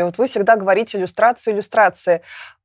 Вот вы всегда говорите иллюстрации, иллюстрации.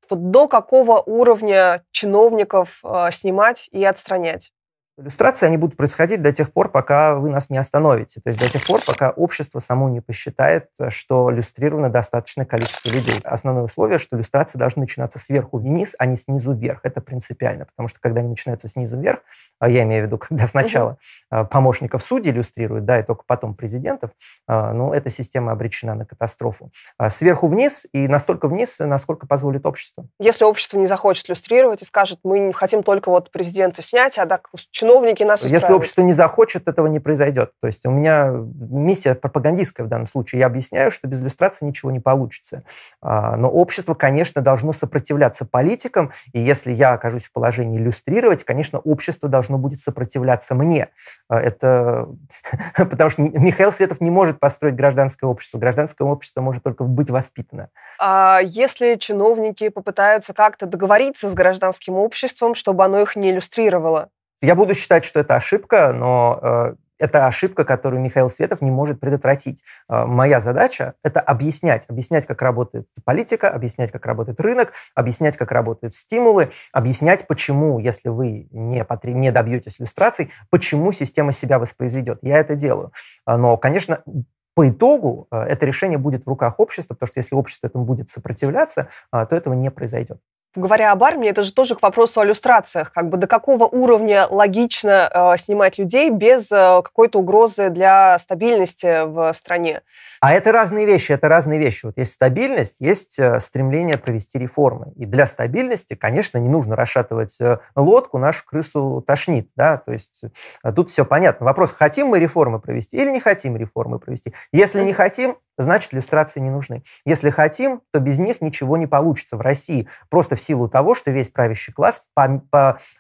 Вот до какого уровня чиновников э, снимать и отстранять? Иллюстрации, они будут происходить до тех пор, пока вы нас не остановите. То есть до тех пор, пока общество само не посчитает, что иллюстрировано достаточное количество людей. Основное условие, что иллюстрации должны начинаться сверху вниз, а не снизу вверх. Это принципиально, потому что когда они начинаются снизу вверх, а я имею в виду, когда сначала а, помощников судей иллюстрируют, да, и только потом президентов, а, ну, эта система обречена на катастрофу. Сверху вниз и настолько вниз, насколько позволит общество. Если общество не захочет иллюстрировать и скажет, мы хотим только вот президента снять, а так чиновники нас устраивают. Если общество не захочет, этого не произойдет. То есть у меня миссия пропагандистская в данном случае. Я объясняю, что без иллюстрации ничего не получится. А, но общество, конечно, должно сопротивляться политикам. И если я окажусь в положении иллюстрировать, конечно, общество должно будет сопротивляться мне. А, это потому что Михаил Светов не может построить гражданское общество. Гражданское общество может только быть воспитано. А если чиновники попытаются как-то договориться с гражданским обществом, чтобы оно их не иллюстрировало? Я буду считать, что это ошибка, но э, это ошибка, которую Михаил Светов не может предотвратить. Э, моя задача – это объяснять. Объяснять, как работает политика, объяснять, как работает рынок, объяснять, как работают стимулы, объяснять, почему, если вы не, потр... не добьетесь иллюстраций, почему система себя воспроизведет. Я это делаю. Э, но, конечно, по итогу это решение будет в руках общества, потому что если общество этому будет сопротивляться, то этого не произойдет. Говоря об армии, это же тоже к вопросу о иллюстрациях. Как бы до какого уровня логично э, снимать людей без э, какой-то угрозы для стабильности в стране? А это разные вещи, это разные вещи. Вот есть стабильность, есть э, стремление провести реформы. И для стабильности, конечно, не нужно расшатывать э, лодку, нашу крысу тошнит. Да? То есть э, тут все понятно. Вопрос, хотим мы реформы провести или не хотим реформы провести. Если не хотим, значит, иллюстрации не нужны. Если хотим, то без них ничего не получится в России, просто в силу того, что весь правящий класс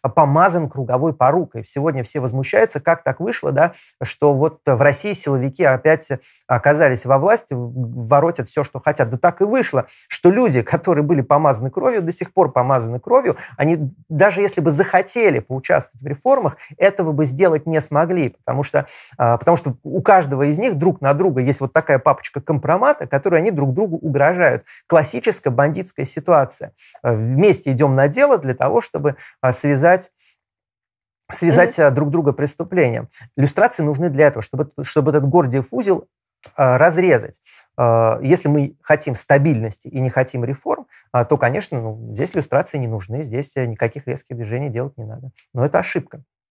помазан круговой порукой. Сегодня все возмущаются, как так вышло, да, что вот в России силовики опять оказались во власти, воротят все, что хотят. Да так и вышло, что люди, которые были помазаны кровью, до сих пор помазаны кровью, они даже если бы захотели поучаствовать в реформах, этого бы сделать не смогли, потому что, а, потому что у каждого из них друг на друга есть вот такая папочка компромата, которые они друг другу угрожают. Классическая бандитская ситуация. Э, вместе идем на дело для того, чтобы а, связать связать mm-hmm. друг друга преступлением. Иллюстрации нужны для этого, чтобы, чтобы этот Гордиев узел а, разрезать. Если мы хотим стабильности и не хотим реформ, то, конечно, ну, здесь иллюстрации не нужны, здесь никаких резких движений делать не надо. Но это ошибка.